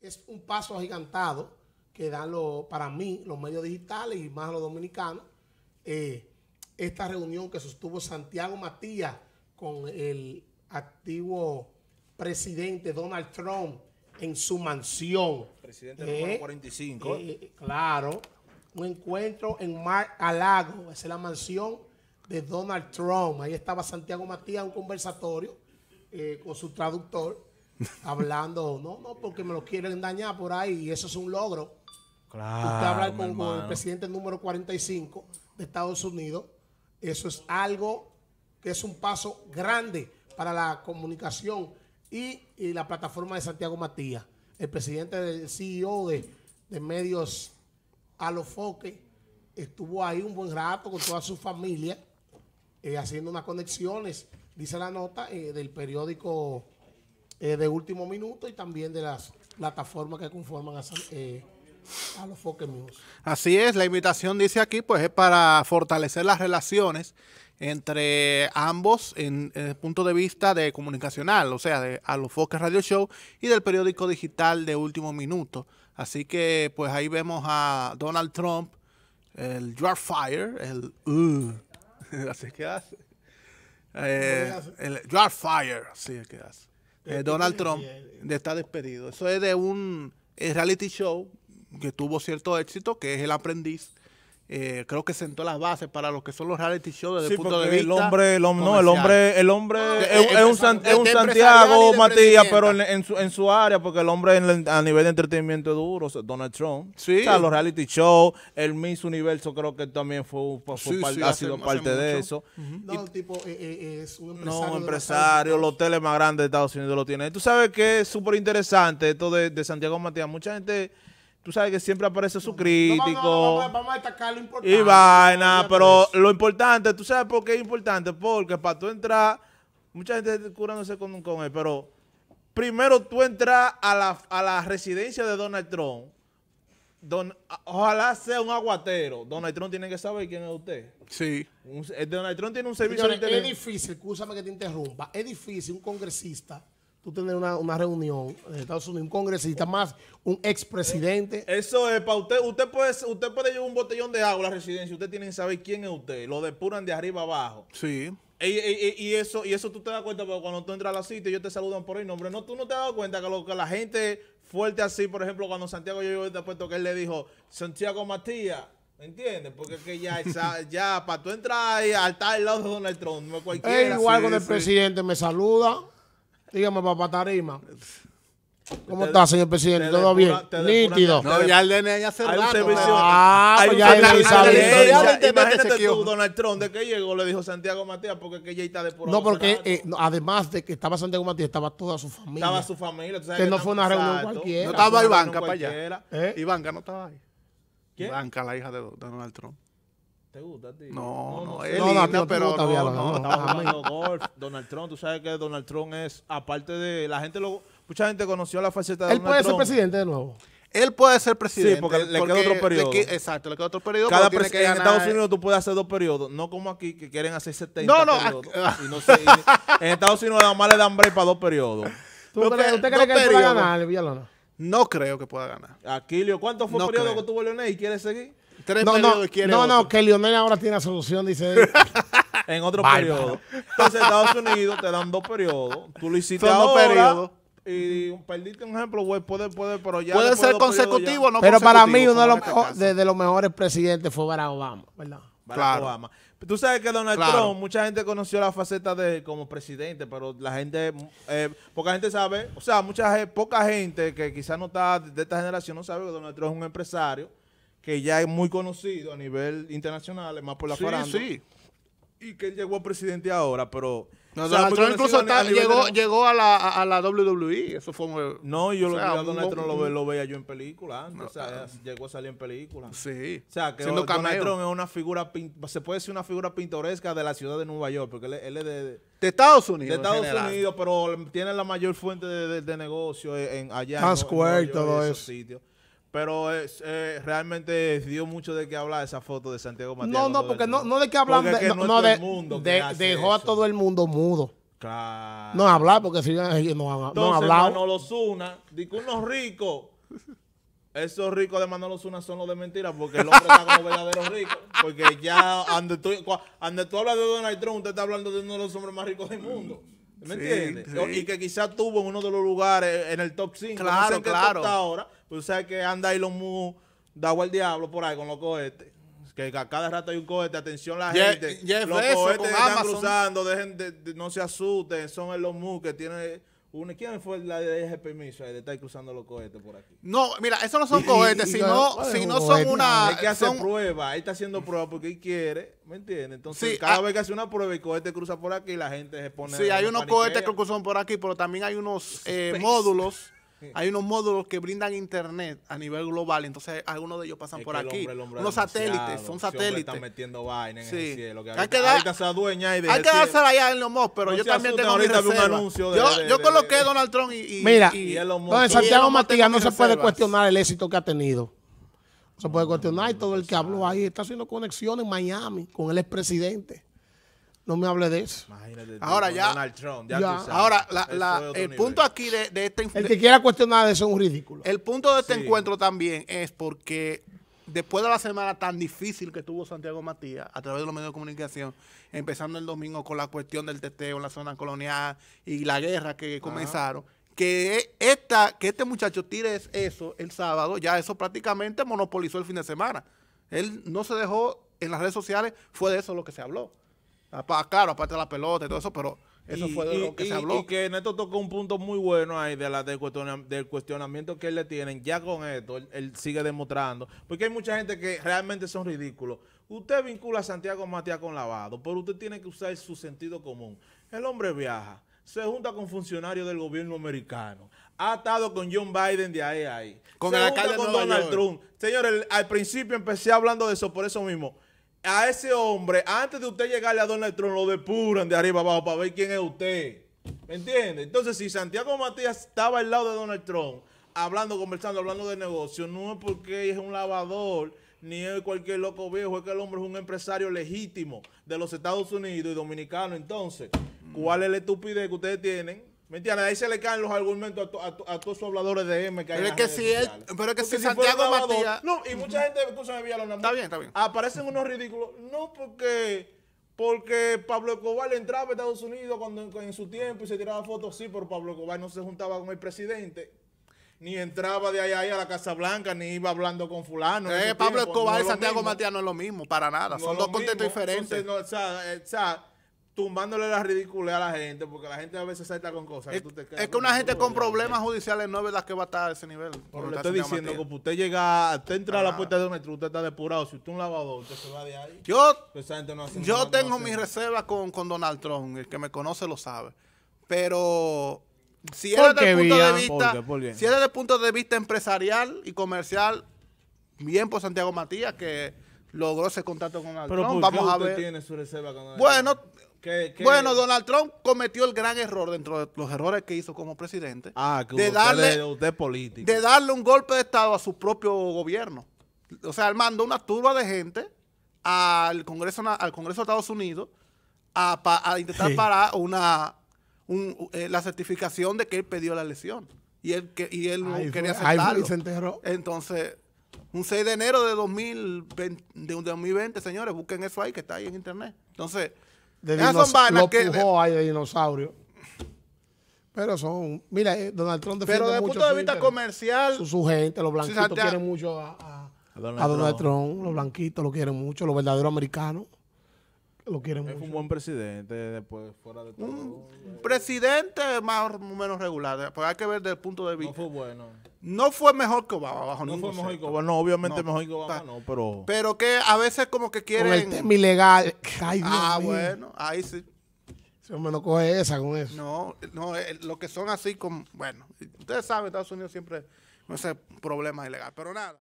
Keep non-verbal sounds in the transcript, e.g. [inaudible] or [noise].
es un paso agigantado que dan lo, para mí los medios digitales y más los dominicanos. Eh, esta reunión que sostuvo Santiago Matías con el activo presidente Donald Trump en su mansión. Presidente número 45. Eh, eh, claro, un encuentro en Mar Alago, esa es la mansión de Donald Trump. Ahí estaba Santiago Matías, un conversatorio con su traductor hablando, no, no, porque me lo quieren dañar por ahí y eso es un logro. Claro, Usted hablar con, el presidente número 45 de Estados Unidos, eso es algo que es un paso grande para la comunicación y, la plataforma de Santiago Matías, el presidente del CEO de, de medios Alofoque, estuvo ahí un buen rato con toda su familia eh, haciendo unas conexiones, dice la nota eh, del periódico eh, de último minuto y también de las plataformas que conforman a, eh, los Fox News. Así es, la invitación dice aquí, pues es para fortalecer las relaciones entre ambos en, el punto de vista de comunicacional, o sea, de a los foques Radio Show y del periódico digital de último minuto. Así que pues ahí vemos a Donald Trump, el Draft Fire, el uh, [laughs] así que hace. Eh, el Fire, así que hace. Eh, Donald Trump de está despedido. Eso es de un eh, reality show que tuvo cierto éxito, que es El Aprendiz, eh, creo que sentó las bases para lo que son los reality shows desde el punto de vista. El hombre, el hombre el hombre, el hombre es, eh, un, es un Santiago Matías, pero en, su, en su área, porque el hombre a nivel de entretenimiento es duro, Donald Trump. O los reality shows, el Miss Universo creo que también fue, ha sido parte de eso. No, tipo es un empresario. No, empresario, los hoteles más grandes de Estados Unidos lo tiene Tú sabes que es súper interesante esto de, de Santiago Matías. Mucha gente Tú sabes que siempre aparece su crítico. vamos a destacar lo importante. Y vaina, pero lo importante, ¿tú sabes por qué es importante? Porque para tú entrar, mucha gente curándose con, con él, pero primero tú entras a la, residencia de Donald Trump. Don, ojalá sea un aguatero. Donald Trump tiene que saber quién es usted. Sí. Donald Trump tiene un servicio de de Es difícil, escúchame que te interrumpa. Es difícil un congresista tú tener una, reunión en Estados Unidos, un congresista más, un expresidente. Eso es, para usted, usted puede, usted puede llevar un botellón de agua a la residencia, usted tiene que saber quién es usted, lo depuran de arriba abajo. Sí. Y, eso y eso tú te das cuenta, pero cuando tú entras a la cita, ellos te saludan por el nombre. No, tú no te das cuenta que, lo, que la gente fuerte así, por ejemplo, cuando Santiago yo después puesto que él le dijo, Santiago Matías, ¿me entiendes? Porque es que ya, [laughs] ya para tú entrar ahí, al estar al lado de Donald Trump, no es cualquiera. igual con el presidente me saluda. Dígame, papá Tarima. ¿Cómo está, señor presidente? ¿Todo bien? Nítido. No, ya el DNI ya cerrado. Ah, hay pues un ya servicio. Imagínate, tú, Donald Trump, de que llegó, le dijo Santiago Matías, porque que ella está depurado. No, porque eh, además de que estaba Santiago Matías, estaba toda su familia. Estaba su familia. que, no fue una reunión cualquiera. No estaba Ivanka para allá. ¿Eh? Ivanka no estaba ahí. ¿Quién? Ivanka, la hija de Donald Trump. ¿Te gusta, tío? No, no, no, es no, linda, pero no, golf. Donald Trump, tú sabes que Donald Trump es, aparte de, la gente lo, mucha gente conoció la faceta de Él Donald Él puede ser presidente de nuevo. Él puede ser presidente. porque le queda otro periodo. exacto, le queda otro periodo. Cada tiene En Estados Unidos tú puedes hacer dos periodos, no como aquí que quieren hacer 70 no, periodos. Ah, ah. y no sé [laughs] en Estados Unidos nada más le dan break para dos periodos. no, ¿Usted cree que él ganar, No creo que pueda ganar. Aquilio, ¿cuántos fue el periodo que tuvo Leonel y quiere seguir? no, no, que Lionel ahora tiene la solución, dice él. [laughs] en otro periodo. Entonces, Estados Unidos te dan dos periodos. Tú lo hiciste dos periodos. Y perdiste un ejemplo, güey, puede, puede, pero ya. Puede ser consecutivo puede no Pero para mí, uno este de los, mejores presidentes fue Barack Obama, ¿verdad? Barack claro. Obama. Tú sabes que Donald Trump, mucha gente conoció la faceta de como presidente, pero la gente, eh, poca gente sabe, o sea, mucha poca gente que quizás no está de esta generación no sabe que Donald Trump es un empresario que ya es muy conocido a nivel internacional, más por la sí, faranda. Sí, Y que él llegó a presidente ahora, pero... No, o Donald Trump incluso llegó, llegó a, la, a, la, WWE. Eso fue muy... No, yo lo, a Donald Trump lo, lo, veía yo en película antes. o sea, llegó a salir en película. Sí. O sea, que Donald cameo. Trump es una figura... Se puede decir una figura pintoresca de la ciudad de Nueva York, porque él, él es de... De Estados Unidos. De Estados Unidos, pero tiene la mayor fuente de, de, negocio en, allá. Times Square, todo eso. Sitios. Pero eh, realmente dio mucho de qué hablar esa foto de Santiago Matías. No, no, porque no, no de qué hablar. que no, de, de, dejó a todo el mundo mudo. Claro. No hablar, porque si no, eh, no, Entonces, hablado. Manolo Zuna, dijo unos ricos. Esos ricos de Manolo Zuna son los de mentira, porque el hombre está como verdadero rico. Porque ya, donde tú, tú hablas de Donald Trump, usted está hablando de uno de los hombres más ricos del mundo. ¿Me entiendes? Y que quizás tuvo en uno de los lugares en el top 5. Claro, claro. Está ahora, pues sabes que anda los Musk, da al diablo por ahí con los cohetes. Que cada rato hay un cohete, atención la gente. los cohetes están cruzando, dejen de, no se asusten, son los Musk que tiene una, ¿Quién fue la de ese permiso de estar cruzando los cohetes por aquí? No, mira, esos no son [laughs] cohetes, sino, sino son una... Hay que hacer son... prueba, está haciendo prueba porque él quiere, ¿me entiendes? Entonces, cada ah. vez que hace una prueba, y cohete cruza por aquí la gente se pone... Sí, hay unos cohetes que cruzan por aquí, pero también hay unos eh, módulos hay unos módulos que brindan internet a nivel global, entonces algunos de ellos pasan por aquí. unos satélites, son satélites. metiendo vaina sí. el hay que darse ahorita Hay que darse allá en los módulos. pero yo también tengo mi un anuncio yo, coloqué Donald Trump y, Mira, y, Santiago Matías no se puede cuestionar el éxito que ha tenido. No se puede cuestionar y todo el que habló ahí está haciendo conexión en Miami con el expresidente. No me hable de eso. ahora ya, Ahora, el punto aquí de, de encuentro. El que quiera cuestionar eso es un ridículo. El punto de este encuentro también es porque después de la semana tan difícil que tuvo Santiago Matías a través de los medios de comunicación, empezando el domingo con la cuestión del testeo en la zona colonial y la guerra que comenzaron, que, esta, que este muchacho tire eso el sábado, ya eso prácticamente monopolizó el fin de semana. Él no se dejó en las redes sociales, fue de eso lo que se habló. Claro, aparte de la pelota y todo eso, pero eso fue de lo que se habló. Y que Neto tocó un punto muy bueno ahí de la, del, cuestionamiento, que él le tienen. Ya con esto, él, sigue demostrando. Porque hay mucha gente que realmente son ridículos. Usted vincula a Santiago Matías con lavado, pero usted tiene que usar su sentido común. El hombre viaja, se junta con funcionarios del gobierno americano, ha estado con John Biden de ahí a ahí. Con el con Donald Trump. Señores, al principio empecé hablando de eso por eso mismo a ese hombre, antes de usted llegarle a Donald Trump, lo depuran de arriba abajo para ver quién es usted. ¿Me entiende? Entonces, si Santiago Matías estaba al lado de Donald Trump, hablando, conversando, hablando de negocio, no es porque es un lavador, ni es cualquier loco viejo, es que el hombre es un empresario legítimo de los Estados Unidos y dominicano. Entonces, ¿cuál es la estupidez que ustedes tienen Mentira, Ahí se le caen los argumentos a, todos sus habladores de M que Pero es que si pero es que si, Santiago Matías. No, y mucha tú sabes, gente, escúchame, Villalona. Está bien, está bien. Aparecen unos ridículos. No porque porque Pablo Escobar entraba a Estados Unidos cuando en su tiempo y se tiraba fotos, sí, pero Pablo Escobar no se juntaba con el presidente ni entraba de allá a la Casa Blanca, ni iba hablando con fulano. Eh, Pablo Escobar y Santiago Matías no es lo mismo, para nada. Son dos contextos diferentes. o sea, eh, o sea, tumbándole la ridiculez a la gente, porque la gente a veces salta con cosas. Es que, tú te es que una gente con problemas judiciales no es verdad que va a estar a ese nivel. Pero le estoy diciendo que usted llega, usted entra a la puerta de un metro, usted está depurado. Si usted es un lavador, usted se va de ahí. Yo, pues tengo mis reservas con, Donald Trump, el que me conoce lo sabe. Pero si es de punto de vista empresarial y comercial, bien por Santiago Matías, que logró ese contacto con Donald Pero Vamos a ver. Tiene su reserva con bueno, bueno, Donald Trump cometió el gran error dentro de los errores que hizo como presidente ah, de, darle, de, de darle un golpe de Estado a su propio gobierno. O sea, él mandó una turba de gente al Congreso, al Congreso de Estados Unidos a, intentar parar una, eh, la certificación de que él pidió la elección. Y él, que, él no quería aceptarlo. Ahí se enterró. Entonces, un 6 de enero de 2020, de 2020, señores, busquen eso ahí que está ahí en internet. Entonces, de esas son vainas que... Pujó ahí de dinosaurio. Pero son, mira, eh, Donald Trump defiende Pero desde el punto de vista comercial... Su, su, gente, los blanquitos si quieren mucho a, a, Donald, Trump. Los blanquitos lo quieren mucho, los verdaderos americanos quieren un buen presidente, después fuera de Un mm. eh, presidente más o menos regular, eh, porque hay que ver desde el punto de vista. No fue bueno. No fue mejor que Obama, bajo no fue mejor obviamente mejor que Obama, no, pero... Pero que a veces como que quieren... Con el ilegal. ah, bueno, ahí sí. no esa con eso. No, no, eh, lo que son así como... Bueno, ustedes saben, Estados Unidos siempre... Ese problema ilegal, pero nada.